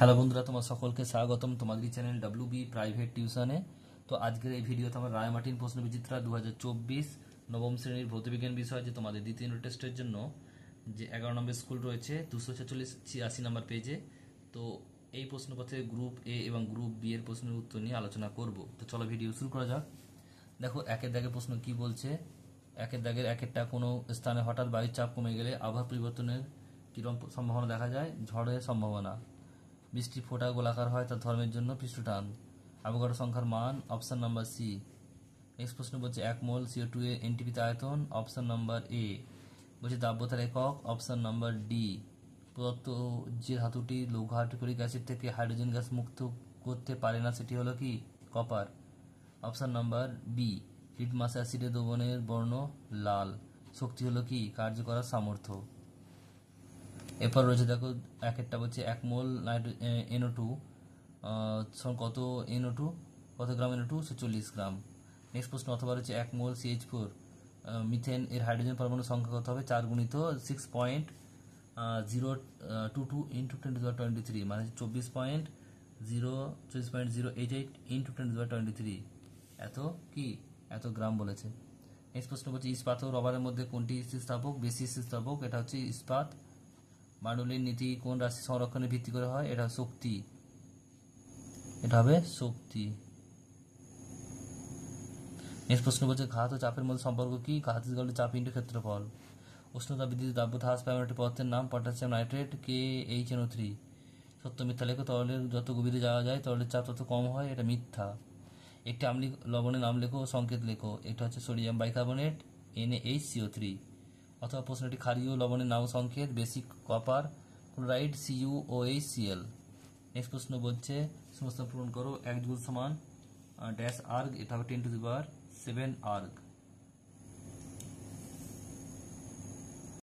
hello বন্ধুরা তোমার সকলকে স্বাগতম তোমাদের চ্যানেল ডাব্লিউ বি প্রাইভেট টিউশনে তো আজকের এই ভিডিওতে আমার রায়মার্টিন প্রশ্ন বিচিত্রা দু নবম শ্রেণীর ভৌতবিজ্ঞান বিষয় যে তোমাদের দ্বিতীয় টেস্টের জন্য যে এগারো নম্বর স্কুল রয়েছে দুশো ছেচল্লিশ ছিয়াশি নম্বর পেজে তো এই প্রশ্নপথে গ্রুপ এ এবং গ্রুপ বি এর প্রশ্নের উত্তর নিয়ে আলোচনা করব তো চলো ভিডিও শুরু করা যাক দেখো একের দাগের প্রশ্ন কি বলছে একের দাগের একেরটা কোনো স্থানে হঠাৎ বায়ুর চাপ কমে গেলে আবহাওয়া পরিবর্তনের কীরকম সম্ভাবনা দেখা যায় ঝড়ের সম্ভাবনা বৃষ্টি ফোটা গোলাকার হয় তার ধর্মের জন্য পৃষ্ঠটান আবগাঢ় সংখ্যার মান অপশান নাম্বার সি নেক্সট প্রশ্ন বলছে এক মোল সিও টু এ এনটিপিতে আয়তন অপশান নাম্বার এ বলছে দাব্যতার একক অপশান নাম্বার ডি প্রদত্ত যে ধাতুটি লৌঘাটুরিক অ্যাসিড থেকে হাইড্রোজেন গ্যাস মুক্ত করতে পারে না সেটি হলো কি কপার অপশান নাম্বার বি হিটমাস অ্যাসিডের দ্রবণের বর্ণ লাল শক্তি হলো কি কার্য করার সামর্থ্য এরপর রয়েছে দেখো এক একটা বলছে এক মোল এনও টু কত এনও টু কত গ্রাম এনও টু চল্লিশ গ্রাম নেক্সট প্রশ্ন অথবা রয়েছে এক মোল সিএইচ ফোর মিথেন এর হাইড্রোজেন পরমাণু সংখ্যা কত হবে চার গুণিত six point zero two two into twenty two twenty three মানে চব্বিশ পয়েন্ট জিরো চব্বিশ point zero eight eight into twenty two twenty three এত কি এত গ্রাম বলেছে নেক্সট প্রশ্ন বলছে ইস্পাত ও রবারের মধ্যে কোনটি স্থিতিস্থাপক বেশি স্থিতিস্থাপক এটা হচ্ছে ইস্পাত মান্ডলীর নীতি কোন রাশি সংরক্ষণের ভিত্তি করে হয় এটা শক্তি এটা হবে শক্তি নেক্সট প্রশ্ন বলছে ঘাত ও চাপের মধ্যে সম্পর্ক কি ঘাত গেলে চাপ ইন্টু ক্ষেত্রফল উষ্ণতা বৃদ্ধিতে দ্রাব্যতা ধাস পায় একটি পদার্থের নাম potassium nitrate K H N O three সত্য মিথ্যা লেখো তরলের যত গভীরে যাওয়া যায় তরলের চাপ তত কম হয় এটা মিথ্যা একটি আমলি লবণের নাম লেখো সংকেত লেখো এটা হচ্ছে sodium bicarbonate N H CO three অথবা প্রশ্নটি ক্ষারীয় লবণের নাম সংকেত basic copper chloride Cu O H Cl next প্রশ্ন বলছে সমস্যা পূরণ করো এক জুল সমান ড্যাশ আর্গ এটা হবে ten to the seven erg